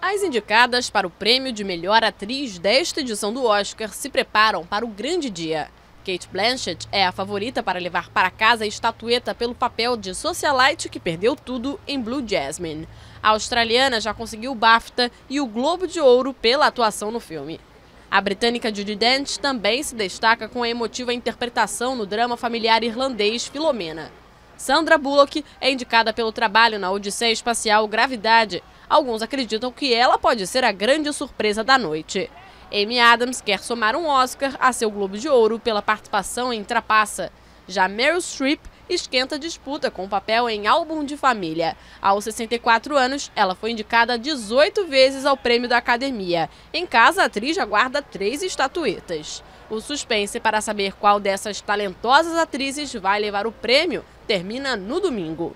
As indicadas para o prêmio de melhor atriz desta edição do Oscar se preparam para o grande dia. Kate Blanchett é a favorita para levar para casa a estatueta pelo papel de socialite que perdeu tudo em Blue Jasmine. A australiana já conseguiu o BAFTA e o Globo de Ouro pela atuação no filme. A britânica Judy Dench também se destaca com a emotiva interpretação no drama familiar irlandês Filomena. Sandra Bullock é indicada pelo trabalho na Odisseia Espacial Gravidade. Alguns acreditam que ela pode ser a grande surpresa da noite. Amy Adams quer somar um Oscar a seu Globo de Ouro pela participação em Trapaça. Já Meryl Streep esquenta disputa com o papel em Álbum de Família. Aos 64 anos, ela foi indicada 18 vezes ao prêmio da Academia. Em casa, a atriz já guarda três estatuetas. O suspense para saber qual dessas talentosas atrizes vai levar o prêmio termina no domingo.